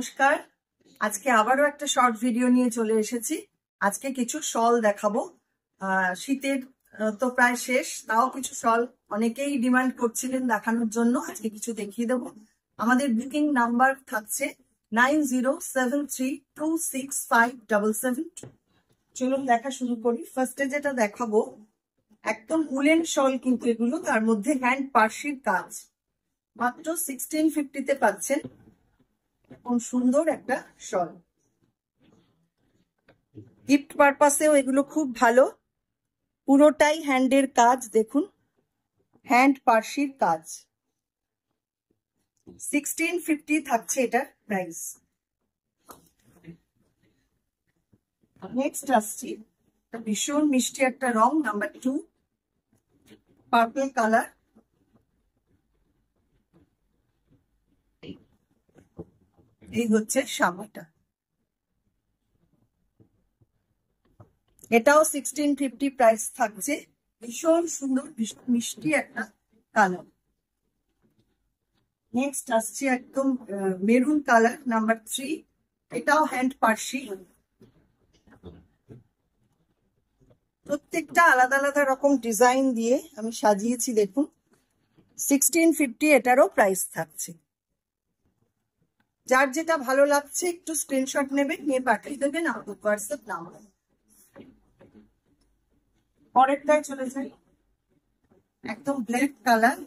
নমস্কার আজকে আবারও একটা শর্ট ভিডিও নিয়ে চলে এসেছি আজকে কিছু শল দেখাবো শীতের তো প্রায় শেষ তাও কিছু শল অনেকেই ডিমান্ড করছিলেন দেখানোর জন্য আজকে কিছু দেখিয়ে দেবো আমাদের বুকিং নাম্বার থাকছে nine zero seven three two six five double seven চলুন দেখা শুরু করি ফার্স্টে যেটা দেখাবো একদম উলেন শল কিন্তু এগুলো তার মধ্যে হ্যান্ড পার্সির কাজ মাত্র সিক্সটিন ফিফটিতে পাচ্ছেন এরকম সুন্দর একটা শল গিফট পারপাসেও এগুলো খুব ভালো পুরোটাই হ্যান্ডের কাজ দেখুন হ্যান্ড পার্সির কাজ সিক্সটিন ফিফটি থাকছে এটার প্রাইস নেক্সট আসছি ভীষণ মিষ্টি একটা রং নাম্বার টু পার্পল কালার এই হচ্ছে সামাটা এটাও সিক্সটিন ফিফটি প্রাইস থাকছে ভীষণ সুন্দর ভীষণ মিষ্টি একটা কালার নেক্সট আসছে একদম মেরুন কালার নাম্বার থ্রি এটাও হ্যান্ড পার্সি প্রত্যেকটা আলাদা আলাদা রকম ডিজাইন দিয়ে আমি সাজিয়েছি দেখুন সিক্সটিন ফিফটি এটারও প্রাইস থাকছে যার যেটা ভালো লাগছে একটু স্ক্রিনশট নেবেন নিয়ে পাঠিয়ে দেবেন আমাদের হোয়াটসঅ্যাপ নাম্বার পরেরটায় চলে যাই একদম ব্ল্যাক কালার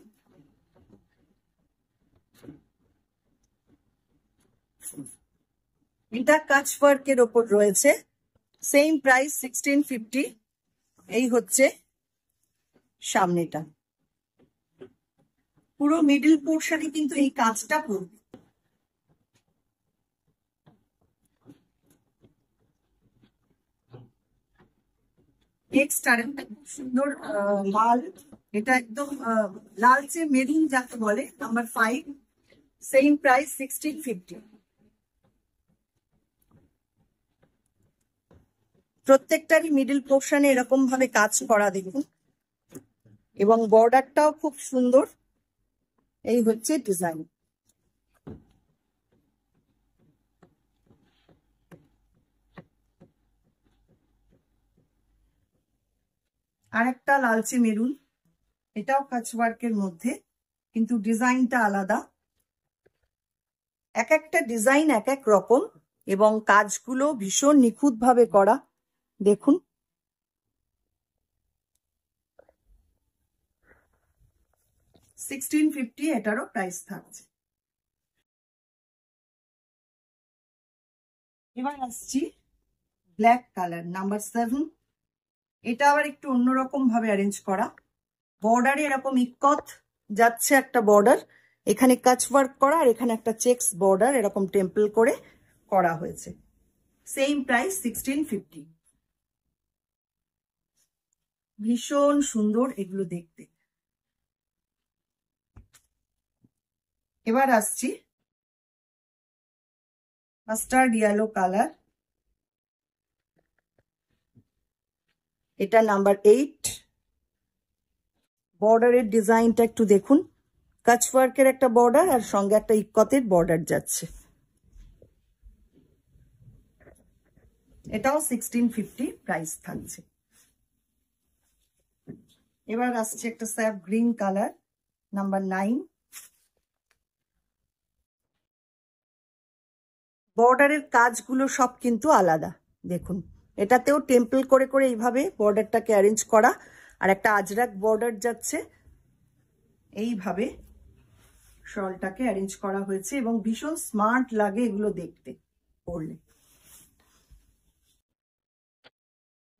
এটা কাজ এর ওপর রয়েছে সেম প্রাইস সিক্সটিন ফিফটি এই হচ্ছে সামনেটা পুরো মিডিল পোর্শনে কিন্তু এই কাজটা পড়বে টেক্সট আর সুন্দর লাল এটা একদম লালচে মেরুন যাকে বলে number five same price sixteen fifty প্রত্যেকটারই মিডিল পোর্শনে এরকম ভাবে কাজ করা দেখুন এবং বর্ডারটাও খুব সুন্দর এই হচ্ছে ডিজাইন আর একটা লালচে মেরুন এটাও কাচওয়ার্কের মধ্যে কিন্তু ডিজাইনটা আলাদা এক একটা ডিজাইন এক এক রকম এবং কাজগুলো ভীষণ নিখুঁতভাবে করা দেখুন সিক্সটিন ফিফটি এটারও প্রাইস থাকছে এবার আসছি ব্ল্যাক কালার নাম্বার সেভেন এটা আবার একটু অন্যরকম ভাবে অ্যারেঞ্জ করা বর্ডারে এরকম ইকথ যাচ্ছে একটা বর্ডার এখানে কাচ ওয়ার্ক করা আর এখানে একটা চেক্স বর্ডার এরকম টেম্পল করে করা হয়েছে সেম প্রাইস সিক্সটিন ফিফটি ভীষণ সুন্দর এগুলো দেখতে এবার আসছি মাস্টার্ড ইয়েলো কালার এটা নাম্বার এইট বর্ডারের ডিজাইনটা একটু দেখুন কাচ ওয়ার্কের একটা বর্ডার আর সঙ্গে একটা ইকতের বর্ডার যাচ্ছে এটাও সিক্সটিন ফিফটি প্রাইস থাকছে এবার আসছে একটা sap green colour number nine বর্ডারের কাজগুলো সব কিন্তু আলাদা দেখুন এটাতেও টেম্পল করে করে এইভাবে বর্ডারটাকে অ্যারেঞ্জ করা আর একটা আজরাক বর্ডার যাচ্ছে এইভাবে শলটাকে অ্যারেঞ্জ করা হয়েছে এবং ভীষণ স্মার্ট লাগে এগুলো দেখতে পড়লে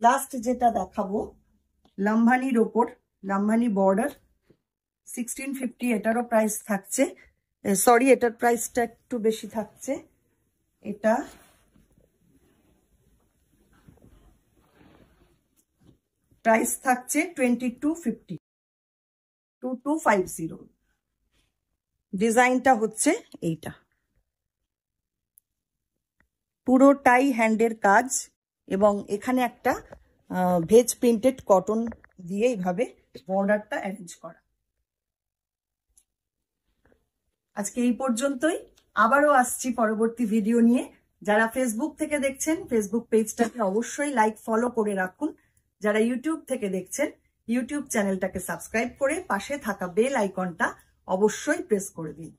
লাস্ট যেটা দেখাবো লাম্ভানির ওপর লাম্ভানি বর্ডার সিক্সটিন ফিফটি এটারও প্রাইস থাকছে সরি এটার প্রাইসটা একটু বেশি থাকছে এটা প্রাইস থাকছে twenty two fifty two two five zero ডিজাইনটা হচ্ছে এইটা পুরোটাই হ্যান্ডের কাজ এবং এখানে একটা ভেজ প্রিন্টেড কটন দিয়ে এইভাবে বর্ডারটা অ্যারেঞ্জ করা আজকে এই পর্যন্তই আবারও আসছি পরবর্তী ভিডিও নিয়ে যারা ফেসবুক থেকে দেখছেন ফেসবুক পেজটাকে অবশ্যই লাইক ফলো করে রাখুন যারা ইউটিউব থেকে দেখছেন ইউটিউব চ্যানেলটাকে সাবস্ক্রাইব করে পাশে থাকা বেল আইকনটা অবশ্যই প্রেস করে দিন